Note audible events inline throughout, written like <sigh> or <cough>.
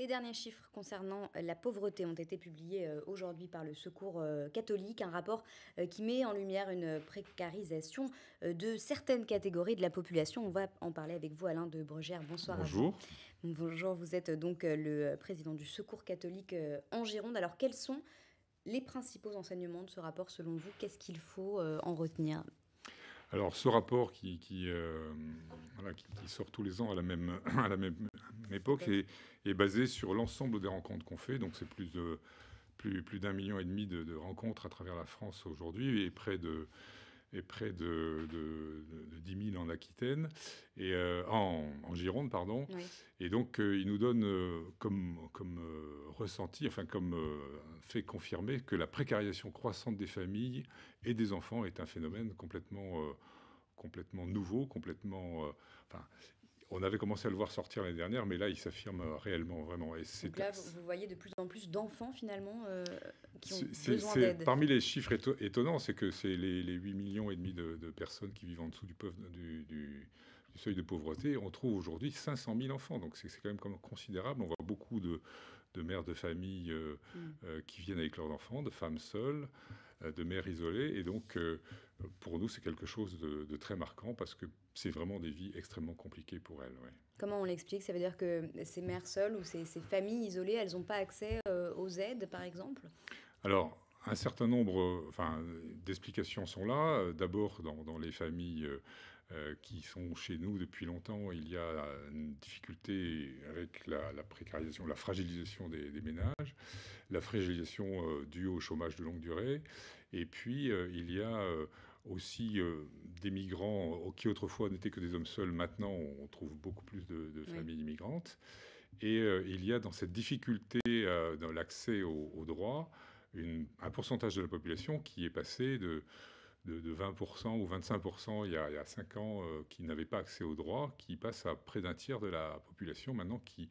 Les derniers chiffres concernant euh, la pauvreté ont été publiés euh, aujourd'hui par le Secours euh, catholique, un rapport qui met en lumière une précarisation de certaines catégories de la population. On va en parler avec vous, Alain de Brogère. Bonsoir. À vous. Bonjour, vous êtes donc le président du Secours catholique en Gironde. Alors quels sont les principaux enseignements de ce rapport selon vous Qu'est-ce qu'il faut en retenir alors ce rapport euh, qui, sort tous les ans à la même, <clears throat> à la même époque est, basé sur l'ensemble des rencontres qu'on fait. Donc c'est plus plus, d'un million et demi de, rencontres à travers la France aujourd'hui et près de et près de, de, 10 000 en Aquitaine, et, euh, en, Gironde, pardon. Et donc, euh, il nous donne euh, comme, comme ressenti, enfin comme fait confirmé, que la précarisation croissante des familles et des enfants est un phénomène complètement, complètement nouveau, complètement... Enfin, on avait commencé à le voir sortir l'année dernière, mais là, il s'affirme réellement, vraiment. Et donc là, vous voyez de plus en plus d'enfants, finalement, c'est Parmi les chiffres étonnants, c'est que c'est les, les, 8 millions et demi de, personnes qui vivent en dessous du, seuil de pauvreté. On trouve aujourd'hui 500 000 enfants, donc c'est quand même considérable. On voit beaucoup de, mères de famille euh, mm. euh, qui viennent avec leurs enfants, de femmes seules, euh, de mères isolées. Et donc, pour nous, c'est quelque chose de, très marquant parce que c'est vraiment des vies extrêmement compliquées pour elles. Comment on l'explique Ça veut dire que ces mères seules ou ces familles isolées, elles n'ont pas accès aux aides, par exemple alors, un certain nombre euh, enfin, d'explications sont là. Euh, d'abord, dans, les familles euh, qui sont chez nous depuis longtemps, il y a une difficulté avec la, précarisation, la fragilisation des, ménages, la fragilisation due au chômage de longue durée. Et puis, il y a aussi des migrants qui autrefois n'étaient que des hommes seuls. Maintenant, on trouve beaucoup plus de, familles immigrantes. Et il y a dans cette difficulté dans l'accès aux droits un pourcentage de la population qui est passé de, de, 20% ou 25% il y, a, il y a 5 ans euh, qui n'avaient pas accès aux droits, qui passe à près d'un tiers de la population maintenant qui,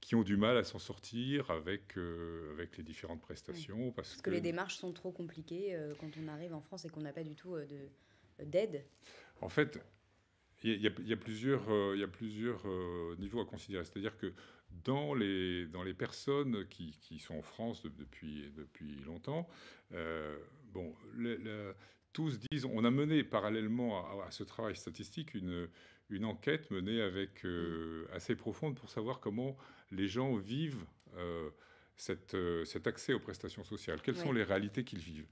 qui ont du mal à s'en sortir avec, euh, avec les différentes prestations. est Parce, que, les démarches sont trop compliquées euh, quand on arrive en France et qu'on n'a pas du tout d'aide En fait, il y, a plusieurs, il y a plusieurs niveaux à considérer. C'est-à-dire que dans les, dans les personnes qui, qui sont en France depuis, depuis longtemps. Euh, bon, tous disent, on a mené parallèlement à, ce travail statistique une, une enquête menée avec, euh, assez profonde pour savoir comment les gens vivent euh, cette, cet accès aux prestations sociales, quelles sont les réalités qu'ils vivent.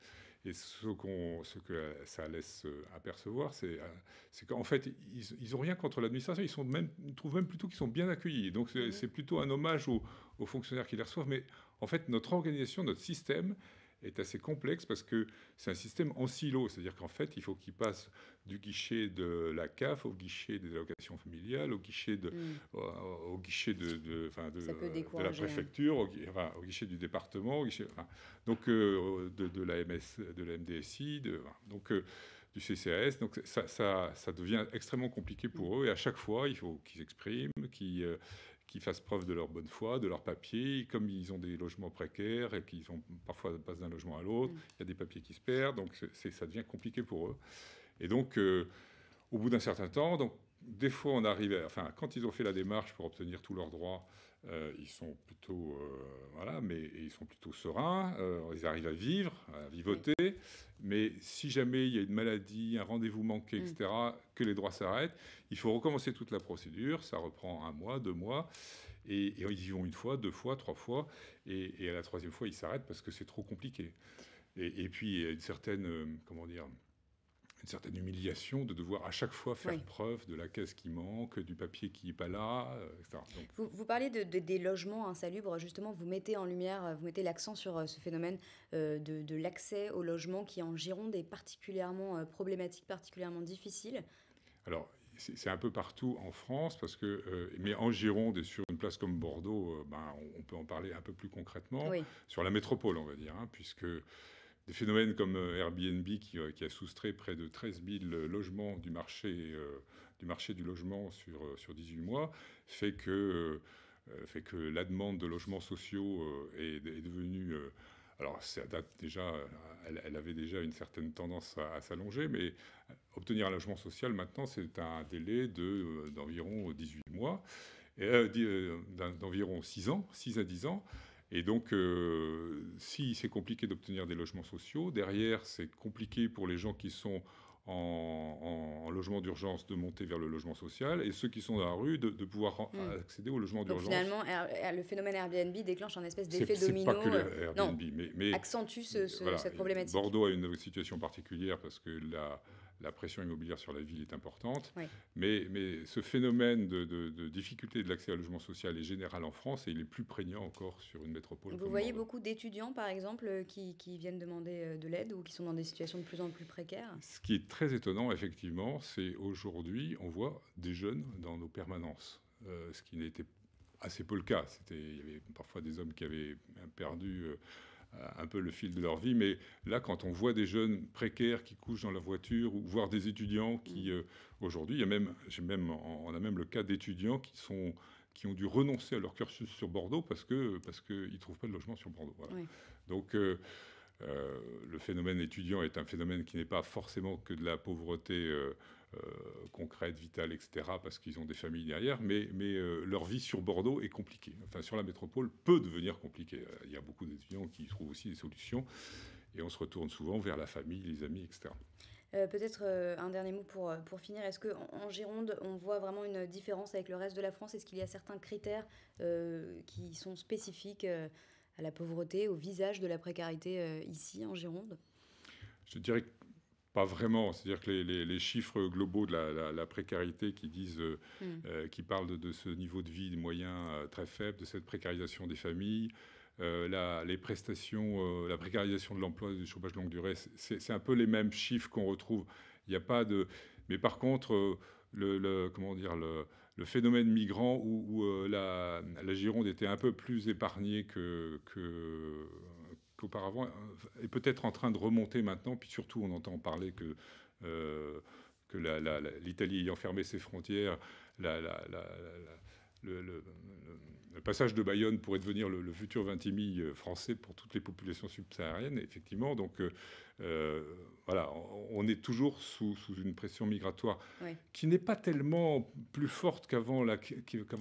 Et ce, que ça laisse euh, apercevoir, euh, c'est, qu'en fait, ils n'ont rien contre l'administration. Ils, sont même, trouvent même plutôt qu'ils sont bien accueillis. Donc c'est, mmh. plutôt un hommage aux fonctionnaires qui les reçoivent. Mais en fait, notre organisation, notre système, est assez complexe parce que c'est un système en silo, c'est-à-dire qu'en fait, il faut qu'ils passent du guichet de la CAF au guichet des allocations familiales, au guichet de, mm. au, guichet de, de, la hein. préfecture, au, guichet du département, donc euh, de, la de MDSI, donc euh, du CCAS. Donc ça, ça, ça, devient extrêmement compliqué pour mm. eux et à chaque fois, il faut qu'ils expriment, qu'ils euh, qui fassent preuve de leur bonne foi, de leurs papiers. Comme ils ont des logements précaires et qu'ils ont parfois passent d'un logement à l'autre, mm. il y a des papiers qui se perdent, donc ça devient compliqué pour eux. Et donc, euh, au bout d'un certain temps, donc, des fois, on enfin, quand ils ont fait la démarche pour obtenir tous leurs droits, euh, ils sont plutôt, euh, voilà, mais ils sont plutôt sereins, euh, ils arrivent à vivre, à vivoter, mais si jamais il y a une maladie, un rendez-vous manqué, etc., mm. que les droits s'arrêtent, il faut recommencer toute la procédure, ça reprend un mois, deux mois, et, ils y vont une fois, deux fois, trois fois, et, à la troisième fois, ils s'arrêtent parce que c'est trop compliqué. Et, et puis, il y a une certaine, comment dire, une certaine humiliation de devoir à chaque fois faire preuve de la caisse qui manque, du papier qui n'est pas là, euh, etc. Vous, parlez de, des logements insalubres. Justement, vous mettez en lumière, euh, vous mettez l'accent sur euh, ce phénomène de, l'accès au logement qui en Gironde est particulièrement problématique, particulièrement difficile. Alors, c'est un peu partout en France, parce que, mais en Gironde et sur une place comme Bordeaux, ben, on, peut en parler un peu plus concrètement, sur la métropole, on va dire, hein, puisque des phénomènes comme euh, Airbnb euh, qui, a soustrait près de 13 000 euh, logements du marché, du, marché du logement sur, 18 mois, fait que, fait que la demande de logements sociaux est, devenue... alors, ça date déjà, elle, avait déjà une certaine tendance à, s'allonger, mais obtenir un logement social maintenant, c'est un délai d'environ 18 mois, et d'environ 6 ans, 6 à 10 ans. Et donc, euh, si c'est compliqué d'obtenir des logements sociaux, derrière, c'est compliqué pour les gens qui sont en, logement d'urgence de monter vers le logement social et ceux qui sont dans la rue de, pouvoir hmm. accéder au logement d'urgence. Finalement, le phénomène Airbnb déclenche un espèce d'effet domino. Pas que euh, Airbnb, mais, accentue cette problématique. Bordeaux a une situation particulière parce que la, la pression immobilière sur la ville est importante. Mais, mais, ce phénomène de, difficulté de l'accès au logement social est général en France et il est plus prégnant encore sur une métropole. Vous voyez beaucoup d'étudiants, par exemple, euh, qui, viennent demander euh, de l'aide ou qui sont dans des situations de plus en plus précaires Ce qui est très étonnant, effectivement, c'est aujourd'hui, on voit des jeunes dans nos permanences, euh, ce qui n'était assez peu le cas. Il y avait parfois des hommes qui avaient perdu... Euh, un peu le fil de leur vie. Mais là, quand on voit des jeunes précaires qui couchent dans la voiture, ou voir des étudiants qui, mm. euh, aujourd'hui, même, même, on a même le cas d'étudiants qui sont qui ont dû renoncer à leur cursus sur Bordeaux parce que parce trouvent pas de logement sur Bordeaux. Donc euh, le phénomène étudiant est un phénomène qui n'est pas forcément que de la pauvreté euh, concrètes, vitales, etc., parce qu'ils ont des familles derrière, mais, mais euh, leur vie sur Bordeaux est compliquée. Enfin, sur la métropole, peut devenir compliquée. Il y a beaucoup d'étudiants qui trouvent aussi des solutions, et on se retourne souvent vers la famille, les amis, etc. Euh, peut-être un dernier mot pour, pour finir. Est-ce qu'en Gironde, on voit vraiment une différence avec le reste de la France Est-ce qu'il y a certains critères qui sont spécifiques à la pauvreté, au visage de la précarité ici en Gironde Je dirais que pas vraiment. C'est-à-dire que les, chiffres globaux de la, précarité qui disent, euh, mm. euh, qui parlent de, ce niveau de vie moyen euh, très faible, de cette précarisation des familles, la, les prestations, la précarisation de l'emploi, du chômage longue durée, c'est un peu les mêmes chiffres qu'on retrouve. Il n'y a pas de. Mais par contre, le, comment dire le, phénomène migrant où, la, Gironde était un peu plus épargnée que, que qu'auparavant est peut-être en train de remonter maintenant. Puis surtout, on entend parler que, euh, que l'Italie ayant fermé ses frontières, la, le, passage de Bayonne pourrait devenir le, futur futur euh, 000 français pour toutes les populations subsahariennes. Effectivement, donc euh, voilà, on est toujours sous, une pression migratoire qui n'est pas tellement plus forte qu'avant la,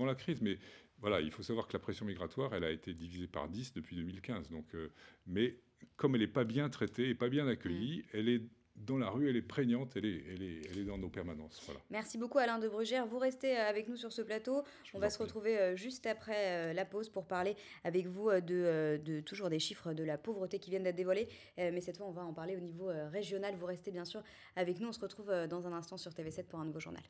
la, crise, mais voilà, il faut savoir que la pression migratoire, elle a été divisée par 10 depuis 2015. Donc, euh, mais comme elle n'est pas bien traitée et pas bien accueillie, mm. elle est dans la rue, elle est prégnante, elle est, dans nos permanences. Merci beaucoup Alain de Brugère. Vous restez euh, avec nous sur ce plateau. On va se retrouver euh, juste après la pause pour parler avec vous de, de toujours des chiffres de la pauvreté qui viennent d'être dévoilés. Mais cette fois, on va en parler au niveau régional. Vous restez bien sûr avec nous. On se retrouve dans un instant sur TV7 pour un nouveau journal.